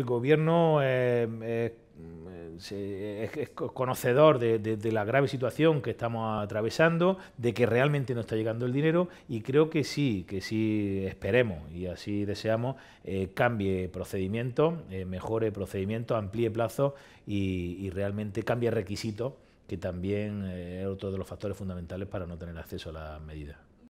el gobierno em, es, em, conocedor de, la grave situación que estamos atravesando, de que realmente no está llegando el dinero y creo que sí, que sí esperemos y así deseamos eh, cambie procedimiento, eh, mejore procedimiento, amplíe plazo y, realmente cambie requisitos, que también eh, es otro de los factores fundamentales para no tener acceso a las medidas.